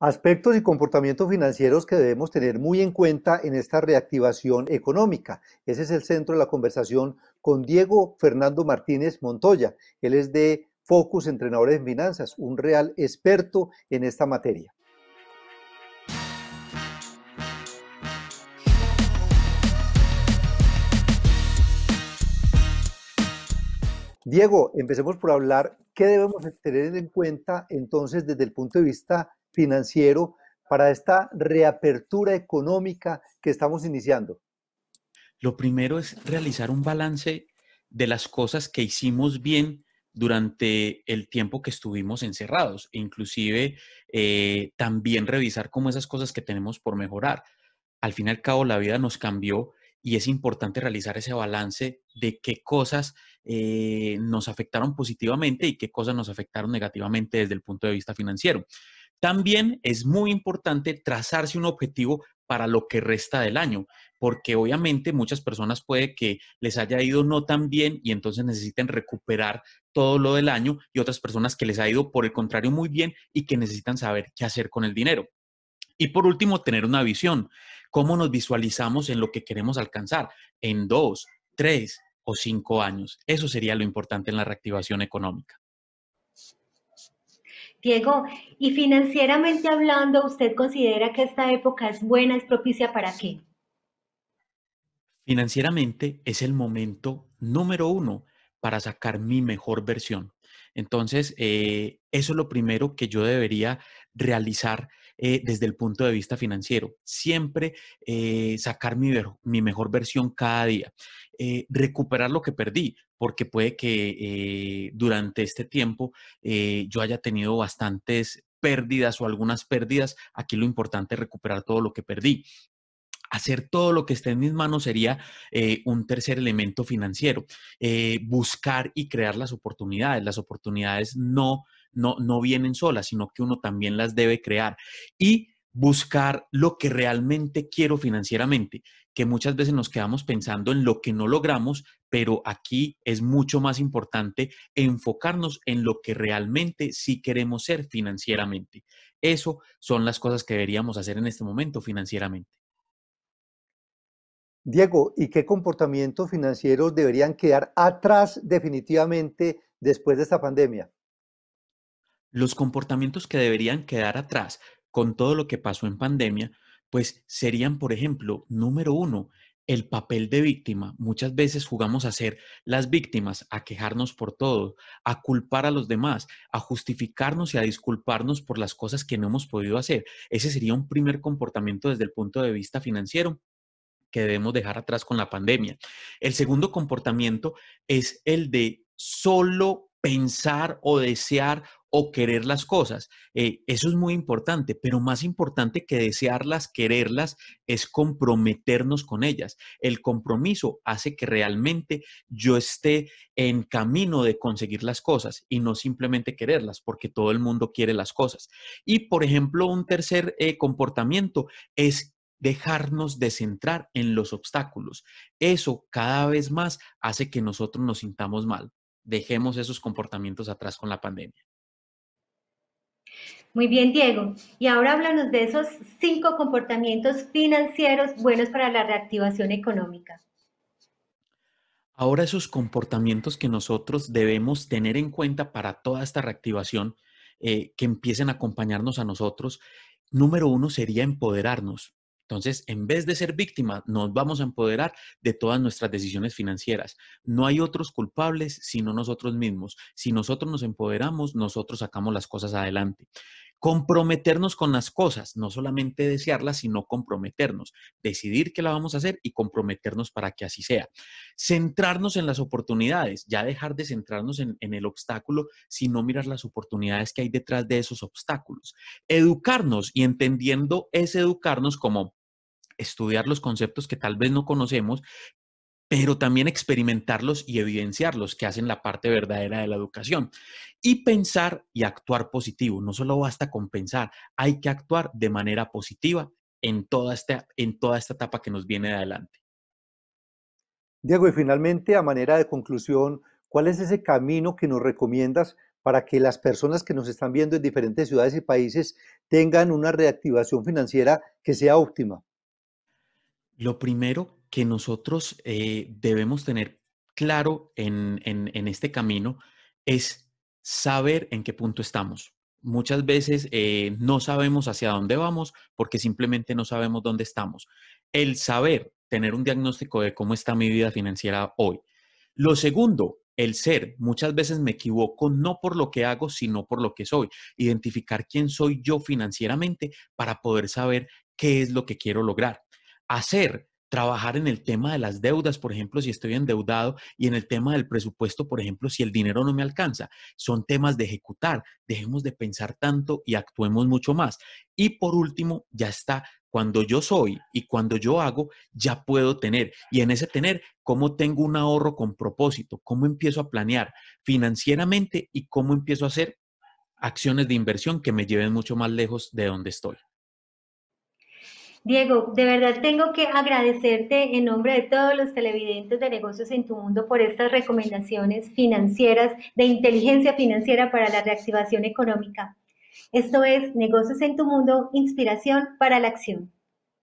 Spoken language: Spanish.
Aspectos y comportamientos financieros que debemos tener muy en cuenta en esta reactivación económica. Ese es el centro de la conversación con Diego Fernando Martínez Montoya. Él es de Focus Entrenadores en Finanzas, un real experto en esta materia. Diego, empecemos por hablar qué debemos tener en cuenta entonces desde el punto de vista financiero para esta reapertura económica que estamos iniciando? Lo primero es realizar un balance de las cosas que hicimos bien durante el tiempo que estuvimos encerrados, inclusive eh, también revisar cómo esas cosas que tenemos por mejorar. Al fin y al cabo, la vida nos cambió y es importante realizar ese balance de qué cosas eh, nos afectaron positivamente y qué cosas nos afectaron negativamente desde el punto de vista financiero. También es muy importante trazarse un objetivo para lo que resta del año, porque obviamente muchas personas puede que les haya ido no tan bien y entonces necesiten recuperar todo lo del año y otras personas que les ha ido por el contrario muy bien y que necesitan saber qué hacer con el dinero. Y por último, tener una visión, cómo nos visualizamos en lo que queremos alcanzar en dos, tres o cinco años. Eso sería lo importante en la reactivación económica. Diego, y financieramente hablando, ¿usted considera que esta época es buena, es propicia para qué? Financieramente es el momento número uno para sacar mi mejor versión. Entonces, eh, eso es lo primero que yo debería realizar eh, desde el punto de vista financiero. Siempre eh, sacar mi, mi, mejor versión cada día. Eh, recuperar lo que perdí, porque puede que durante este tiempo yo haya tenido bastantes pérdidas o algunas pérdidas. Aquí lo importante es recuperar todo lo que perdí hacer todo lo que esté en mis manos sería un tercer elemento financiero. buscar y crear las oportunidades. Las oportunidades no no, no vienen solas, sino que uno también las debe crear. Y buscar lo que realmente quiero financieramente, que muchas veces nos quedamos pensando en lo que no logramos, pero aquí es mucho más importante enfocarnos en lo que realmente sí queremos ser financieramente. Eso son las cosas que deberíamos hacer en este momento financieramente. Diego, ¿y qué comportamientos financieros deberían quedar atrás definitivamente después de esta pandemia? los comportamientos que deberían quedar atrás con todo lo que pasó en pandemia, pues serían, por ejemplo, número uno, el papel de víctima. Muchas veces jugamos a ser las víctimas, a quejarnos por todo, a culpar a los demás, a justificarnos y a disculparnos por las cosas que no hemos podido hacer. Ese sería un primer comportamiento desde el punto de vista financiero que debemos dejar atrás con la pandemia. El segundo comportamiento es el de solo pensar o desear o querer las cosas. Eh, eso es muy importante, pero más importante que desearlas, quererlas, es comprometernos con ellas. El compromiso hace que realmente yo esté en camino de conseguir las cosas y no simplemente quererlas, porque todo el mundo quiere las cosas. Y, por ejemplo, un tercer eh, comportamiento es dejarnos de centrar en los obstáculos. Eso cada vez más hace que nosotros nos sintamos mal. Dejemos esos comportamientos atrás con la pandemia. Muy bien, Diego. Y ahora háblanos de esos cinco comportamientos financieros buenos para la reactivación económica. Ahora esos comportamientos que nosotros debemos tener en cuenta para toda esta reactivación eh, que empiecen a acompañarnos a nosotros, número uno sería empoderarnos. Entonces, en vez de ser víctimas, nos vamos a empoderar de todas nuestras decisiones financieras. No hay otros culpables sino nosotros mismos. Si nosotros nos empoderamos, nosotros sacamos las cosas adelante. Comprometernos con las cosas, no solamente desearlas, sino comprometernos, decidir que la vamos a hacer y comprometernos para que así sea. Centrarnos en las oportunidades, ya dejar de centrarnos en, el obstáculo, sino mirar las oportunidades que hay detrás de esos obstáculos. Educarnos y entendiendo es educarnos como estudiar los conceptos que tal vez no conocemos, pero también experimentarlos y evidenciarlos, que hacen la parte verdadera de la educación. Y pensar y actuar positivo. No solo basta con pensar, hay que actuar de manera positiva en toda esta, en toda esta etapa que nos viene adelante. Diego, y finalmente, a manera de conclusión, ¿cuál es ese camino que nos recomiendas para que las personas que nos están viendo en diferentes ciudades y países tengan una reactivación financiera que sea óptima? Lo primero que nosotros eh, debemos tener claro en, este camino es saber en qué punto estamos. Muchas veces eh, no sabemos hacia dónde vamos porque simplemente no sabemos dónde estamos. El saber, tener un diagnóstico de cómo está mi vida financiera hoy. Lo segundo, el ser. Muchas veces me equivoco no por lo que hago, sino por lo que soy. Identificar quién soy yo financieramente para poder saber qué es lo que quiero lograr. Hacer, trabajar en el tema de las deudas, por ejemplo, si estoy endeudado, y en el tema del presupuesto, por ejemplo, si el dinero no me alcanza. Son temas de ejecutar. Dejemos de pensar tanto y actuemos mucho más. Y por último, ya está. Cuando yo soy y cuando yo hago, ya puedo tener. Y en ese tener, ¿cómo tengo un ahorro con propósito? ¿Cómo empiezo a planear financieramente y cómo empiezo a hacer acciones de inversión que me lleven mucho más lejos de donde estoy? Diego, de verdad tengo que agradecerte en nombre de todos los televidentes de Negocios en tu Mundo por estas recomendaciones financieras de inteligencia financiera para la reactivación económica. Esto es Negocios en tu Mundo, inspiración para la acción.